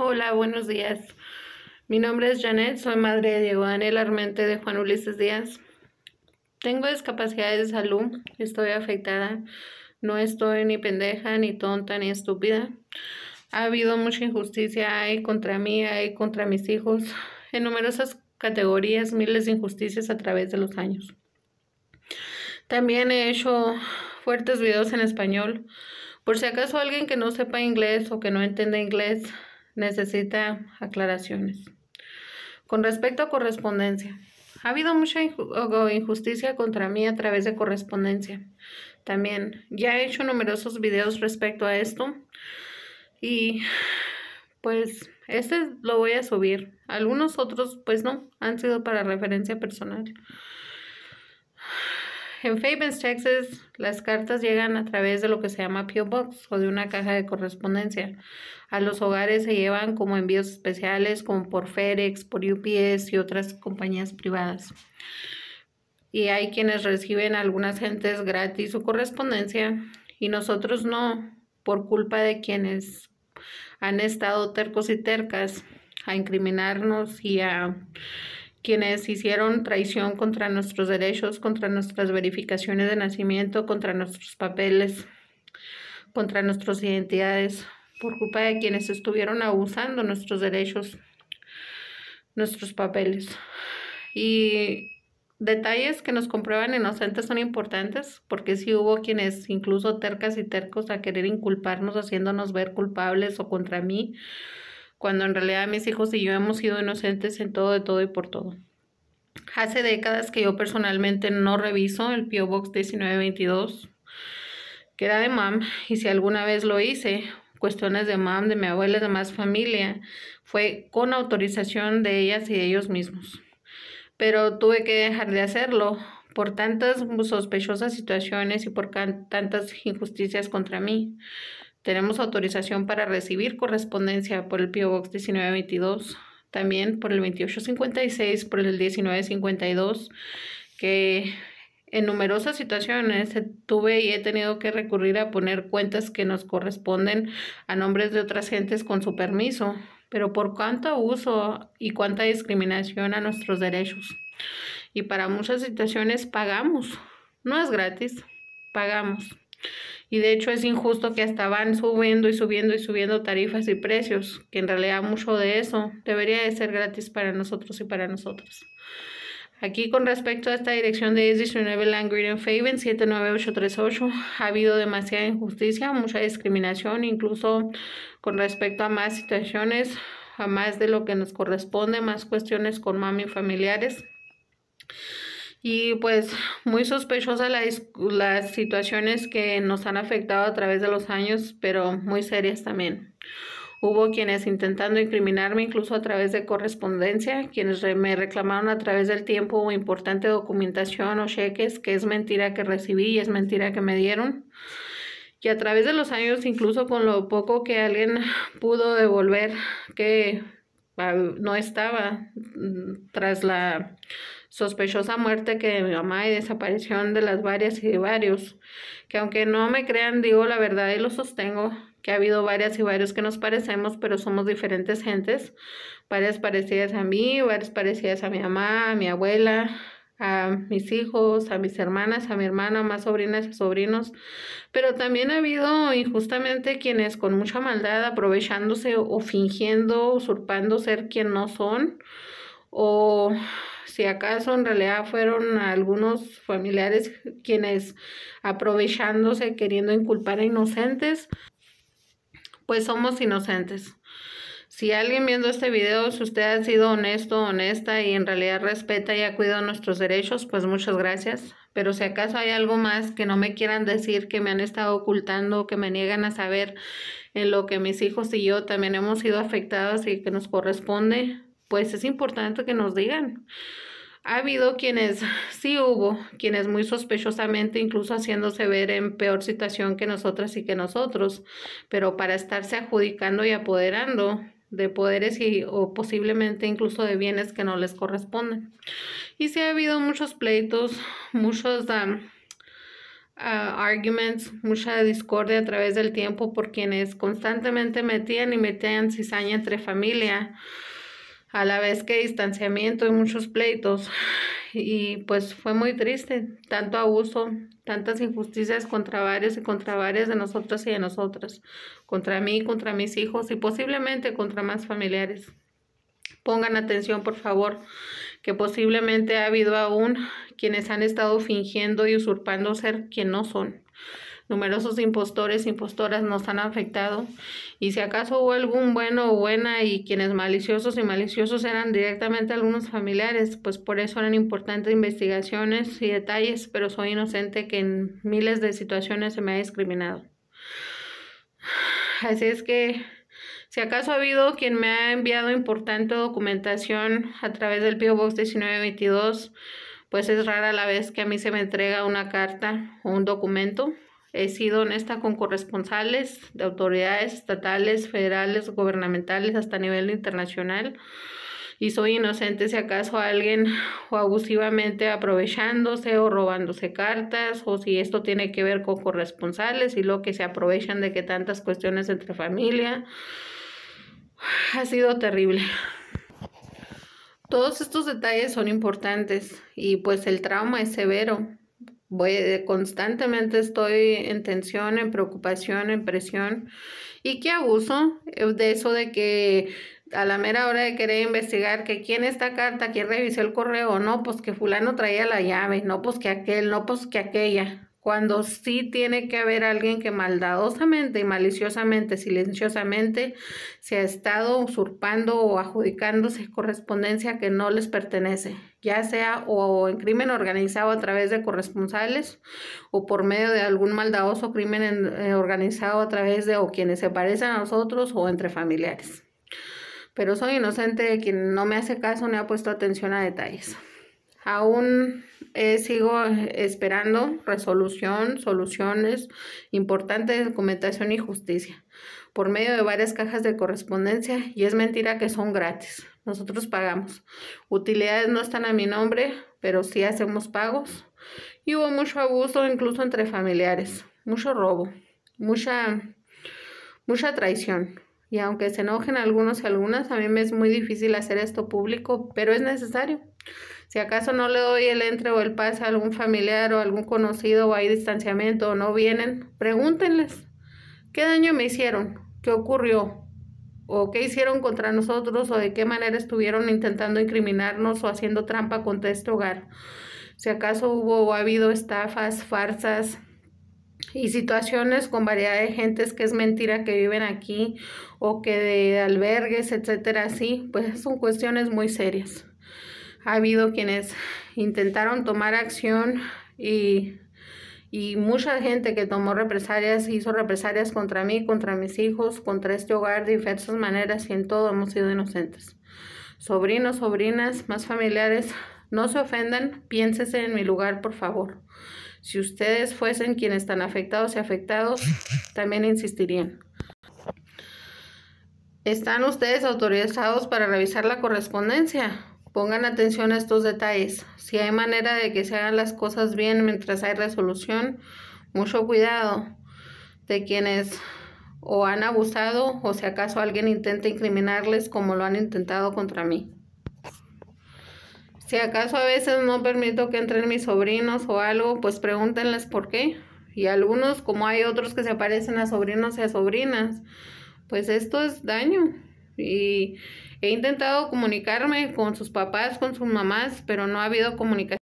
Hola, buenos días. Mi nombre es Janet, soy madre de Diego Daniel Armente de Juan Ulises Díaz. Tengo discapacidades de salud, estoy afectada, no estoy ni pendeja, ni tonta, ni estúpida. Ha habido mucha injusticia, ahí contra mí, hay contra mis hijos, en numerosas categorías, miles de injusticias a través de los años. También he hecho fuertes videos en español. Por si acaso alguien que no sepa inglés o que no entienda inglés necesita aclaraciones. Con respecto a correspondencia, ha habido mucha injusticia contra mí a través de correspondencia. También ya he hecho numerosos videos respecto a esto y pues este lo voy a subir. Algunos otros pues no, han sido para referencia personal en Famous Texas, las cartas llegan a través de lo que se llama P.O. Box o de una caja de correspondencia. A los hogares se llevan como envíos especiales, como por FedEx, por UPS y otras compañías privadas. Y hay quienes reciben a algunas gentes gratis su correspondencia y nosotros no, por culpa de quienes han estado tercos y tercas a incriminarnos y a quienes hicieron traición contra nuestros derechos, contra nuestras verificaciones de nacimiento, contra nuestros papeles, contra nuestras identidades, por culpa de quienes estuvieron abusando nuestros derechos, nuestros papeles. Y detalles que nos comprueban inocentes son importantes, porque sí hubo quienes, incluso tercas y tercos, a querer inculparnos, haciéndonos ver culpables o contra mí cuando en realidad mis hijos y yo hemos sido inocentes en todo, de todo y por todo. Hace décadas que yo personalmente no reviso el P.O. Box 1922, que era de mam, y si alguna vez lo hice, cuestiones de mam, de mi abuela, de más familia, fue con autorización de ellas y de ellos mismos. Pero tuve que dejar de hacerlo por tantas sospechosas situaciones y por tantas injusticias contra mí. Tenemos autorización para recibir correspondencia por el PO Box 1922, también por el 2856, por el 1952, que en numerosas situaciones tuve y he tenido que recurrir a poner cuentas que nos corresponden a nombres de otras gentes con su permiso, pero por cuánto abuso y cuánta discriminación a nuestros derechos. Y para muchas situaciones pagamos. No es gratis, pagamos. Y de hecho es injusto que hasta van subiendo y subiendo y subiendo tarifas y precios, que en realidad mucho de eso debería de ser gratis para nosotros y para nosotras. Aquí con respecto a esta dirección de 19 Langrid en Faven 79838 ha habido demasiada injusticia, mucha discriminación, incluso con respecto a más situaciones, a más de lo que nos corresponde, más cuestiones con mami y familiares. Y pues muy sospechosa las situaciones que nos han afectado a través de los años, pero muy serias también. Hubo quienes intentando incriminarme incluso a través de correspondencia, quienes me reclamaron a través del tiempo importante documentación o cheques que es mentira que recibí y es mentira que me dieron. Y a través de los años, incluso con lo poco que alguien pudo devolver que ah, no estaba mm, tras la sospechosa muerte que de mi mamá y desaparición de las varias y varios, que aunque no me crean, digo la verdad y lo sostengo, que ha habido varias y varios que nos parecemos, pero somos diferentes gentes, varias parecidas a mí, varias parecidas a mi mamá, a mi abuela, a mis hijos, a mis hermanas, a mi hermana, más sobrinas y sobrinos, pero también ha habido injustamente quienes con mucha maldad aprovechándose o fingiendo, usurpando ser quien no son, o si acaso en realidad fueron algunos familiares quienes aprovechándose, queriendo inculpar a inocentes, pues somos inocentes. Si alguien viendo este video, si usted ha sido honesto, honesta y en realidad respeta y ha cuidado nuestros derechos, pues muchas gracias. Pero si acaso hay algo más que no me quieran decir, que me han estado ocultando, que me niegan a saber en lo que mis hijos y yo también hemos sido afectados y que nos corresponde, pues es importante que nos digan. Ha habido quienes, sí hubo, quienes muy sospechosamente, incluso haciéndose ver en peor situación que nosotras y que nosotros, pero para estarse adjudicando y apoderando de poderes y o posiblemente incluso de bienes que no les corresponden. Y sí ha habido muchos pleitos, muchos um, ah, arguments, mucha discordia a través del tiempo por quienes constantemente metían y metían cizaña entre familia a la vez que distanciamiento y muchos pleitos. Y pues fue muy triste, tanto abuso, tantas injusticias contra varios y contra varias de nosotras y de nosotras, contra mí, contra mis hijos y posiblemente contra más familiares. Pongan atención, por favor que posiblemente ha habido aún quienes han estado fingiendo y usurpando ser quien no son. Numerosos impostores, impostoras nos han afectado y si acaso hubo algún bueno o buena y quienes maliciosos y maliciosos eran directamente algunos familiares, pues por eso eran importantes investigaciones y detalles, pero soy inocente que en miles de situaciones se me ha discriminado. Así es que si acaso ha habido quien me ha enviado importante documentación a través del P.O. Box 1922, pues es rara la vez que a mí se me entrega una carta o un documento. He sido honesta con corresponsales de autoridades estatales, federales, gubernamentales, hasta nivel internacional. Y soy inocente si acaso alguien o abusivamente aprovechándose o robándose cartas o si esto tiene que ver con corresponsales y lo que se aprovechan de que tantas cuestiones entre familia ha sido terrible. Todos estos detalles son importantes y pues el trauma es severo. Voy, eh, constantemente estoy en tensión, en preocupación, en presión. ¿Y qué abuso eh, de eso de que a la mera hora de querer investigar que quién esta carta, quién revisó el correo, no, pues que fulano traía la llave, no, pues que aquel, no, pues que aquella cuando sí tiene que haber alguien que maldadosamente y maliciosamente, silenciosamente, se ha estado usurpando o adjudicándose correspondencia que no les pertenece, ya sea o en crimen organizado a través de corresponsales o por medio de algún maldadoso crimen eh, organizado a través de o quienes se parecen a nosotros o entre familiares. Pero soy inocente de quien no me hace caso ni ha puesto atención a detalles. Aún eh, sigo eh, esperando resolución, soluciones importante documentación y justicia por medio de varias cajas de correspondencia y es mentira que son gratis. Nosotros pagamos. Utilidades no están a mi nombre, pero sí hacemos pagos. Y hubo mucho abuso incluso entre familiares, mucho robo, mucha, mucha traición. Y aunque se enojen algunos y algunas, a mí me es muy difícil hacer esto público, pero es necesario. Si acaso no le doy el entre o el pase a algún familiar o algún conocido o hay distanciamiento o no vienen, pregúntenles, ¿qué daño me hicieron? ¿Qué ocurrió? ¿O qué hicieron contra nosotros? ¿O de qué manera estuvieron intentando incriminarnos o haciendo trampa contra este hogar? Si acaso hubo o ha habido estafas, farsas, y situaciones con variedad de gentes que es mentira que viven aquí o que de albergues, etcétera, sí, pues son cuestiones muy serias ha habido quienes intentaron tomar acción y, mucha gente que tomó represalias, hizo represalias contra mí, contra mis hijos, contra este hogar de diversas maneras y en todo hemos sido inocentes. Sobrinos, sobrinas, más familiares, no se ofendan, piénsense en mi lugar, por favor. Si ustedes fuesen quienes están afectados y afectados, también insistirían. ¿Están ustedes autorizados para revisar la correspondencia? Pongan atención a estos detalles. Si hay manera de que se hagan las cosas bien mientras hay resolución, mucho cuidado de quienes o han abusado o si acaso alguien intenta incriminarles como lo han intentado contra mí. Si acaso a veces no permito que entren mis sobrinos o algo, pues pregúntenles por qué. Y algunos, como hay otros que se parecen a sobrinos y a sobrinas, pues esto es daño. Y he intentado comunicarme con sus papás, con sus mamás, pero no ha habido comunicación